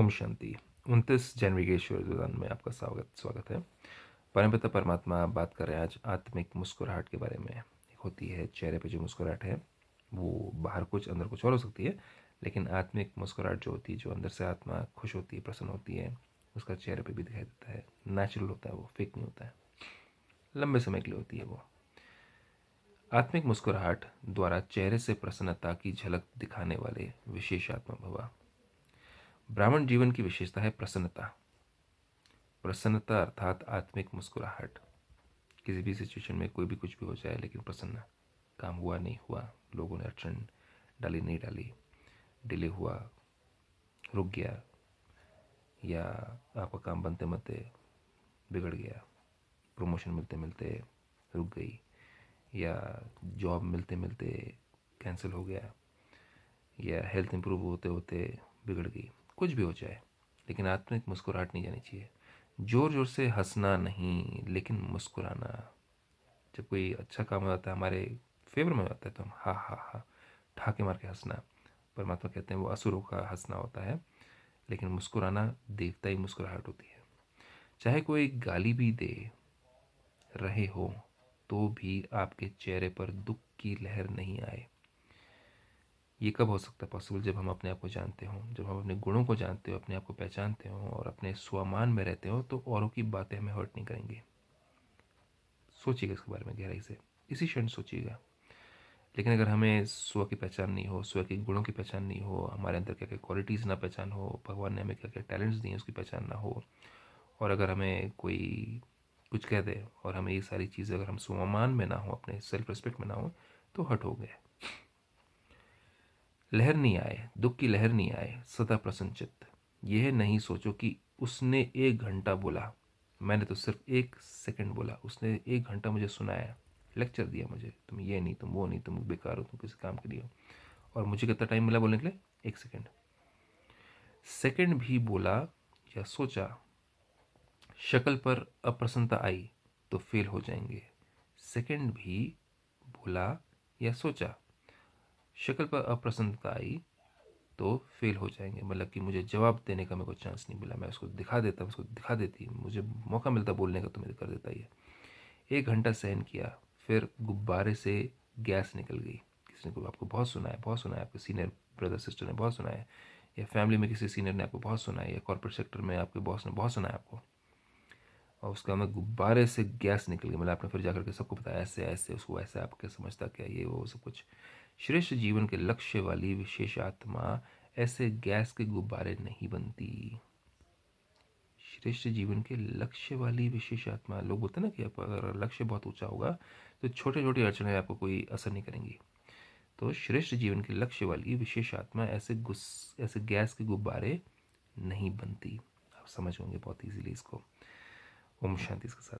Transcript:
ओम शांति उनतीस जनवरी के ईश्वर दुदान में आपका स्वागत स्वागत है परमपिता परमात्मा बात कर रहे हैं आज आत्मिक मुस्कुराहट के बारे में एक होती है चेहरे पे जो मुस्कुराहट है वो बाहर कुछ अंदर कुछ और हो सकती है लेकिन आत्मिक मुस्कुराहट जो होती है जो अंदर से आत्मा खुश होती है प्रसन्न होती है उसका चेहरे पर भी दिखाई देता है नेचुरल होता है वो फेक नहीं होता है लंबे समय के लिए होती है वो आत्मिक मुस्कुराहट द्वारा चेहरे से प्रसन्नता की झलक दिखाने वाले विशेष आत्मा भवा ब्राह्मण जीवन की विशेषता है प्रसन्नता प्रसन्नता अर्थात आत्मिक मुस्कुराहट किसी भी सिचुएशन में कोई भी कुछ भी हो जाए लेकिन प्रसन्न काम हुआ नहीं हुआ लोगों ने अड़चन डाली नहीं डाली डिले हुआ रुक गया या आपका काम बनते बनते बिगड़ गया प्रमोशन मिलते मिलते रुक गई या जॉब मिलते मिलते कैंसिल हो गया या हेल्थ इम्प्रूव होते होते बिगड़ गई कुछ भी हो जाए लेकिन आत्मिक मुस्कुराहट नहीं जानी चाहिए जोर जोर से हंसना नहीं लेकिन मुस्कुराना जब कोई अच्छा काम हो जाता है हमारे फेवर में हो जाता है तो हम हा हा हा ठाके मार के हंसना परमात्मा कहते हैं वो असुरों का हंसना होता है लेकिन मुस्कुराना देवता ही मुस्कुराहट होती है चाहे कोई गाली भी दे रहे हो तो भी आपके चेहरे पर दुख की लहर नहीं आए ये कब हो सकता है पॉसिबल जब हम अपने आप को जानते हों जब हम अपने गुणों को जानते हो अपने आप को पहचानते हों और अपने स्वामान में रहते हों तो औरों की बातें हमें हर्ट नहीं करेंगे सोचिएगा इसके बारे में गहराई से इसी क्षण सोचिएगा लेकिन अगर हमें स्व की पहचान नहीं हो स्व के गुणों की पहचान नहीं हो हमारे अंदर क्या क्या क्वालिटीज़ ना पहचान हो भगवान ने हमें क्या क्या टैलेंट्स दिए उसकी पहचान ना हो और अगर हमें कोई कुछ कह दे और हमें ये सारी चीज़ें अगर हम स्वामान में ना हो अपने सेल्फ रिस्पेक्ट में ना हो तो हट हो गया लहर नहीं आए दुख की लहर नहीं आए सदा प्रसन्न चित्त यह नहीं सोचो कि उसने एक घंटा बोला मैंने तो सिर्फ एक सेकंड बोला उसने एक घंटा मुझे सुनाया लेक्चर दिया मुझे तुम ये नहीं तुम वो नहीं तुम बेकार हो तुम किसी काम के लिए हो और मुझे कितना टाइम मिला बोलने के लिए एक सेकंड सेकंड भी बोला या सोचा शक्ल पर अप्रसन्नता आई तो फेल हो जाएंगे सेकंड भी बोला या सोचा शक्ल पर अप्रसन्नता आई तो फेल हो जाएंगे मतलब कि मुझे जवाब देने का मेरे को चांस नहीं मिला मैं उसको दिखा देता उसको दिखा देती मुझे मौका मिलता बोलने का तो मैं कर देता ही है एक घंटा सहन किया फिर गुब्बारे से गैस निकल गई किसी ने आपको बहुत सुना है बहुत सुना है आपके सीनियर ब्रदर सिस्टर ने बहुत सुना है या फैमिली में किसी सीनियर ने आपको बहुत सुना है या कॉरपोरेट सेक्टर में आपके बॉस ने बहुत सुना है आपको और उसका मैं मतलब गुब्बारे से गैस निकल गई मतलब आपने फिर जाकर के सबको बताया ऐसे ऐसे उसको ऐसे आप क्या समझता क्या ये वो सब कुछ श्रेष्ठ जीवन के लक्ष्य वाली विशेष आत्मा ऐसे गैस के गुब्बारे नहीं बनती श्रेष्ठ जीवन के लक्ष्य वाली विशेष आत्मा लोग बोलते ना कि आप अगर लक्ष्य बहुत ऊंचा होगा तो छोटे छोटे अड़चने आपको कोई असर नहीं करेंगी तो श्रेष्ठ जीवन के लक्ष्य वाली विशेष आत्मा ऐसे गुस् ऐसे गैस के गुब्बारे नहीं बनती आप समझ होंगे बहुत ईजिली इसको ओम शांति इसके साथ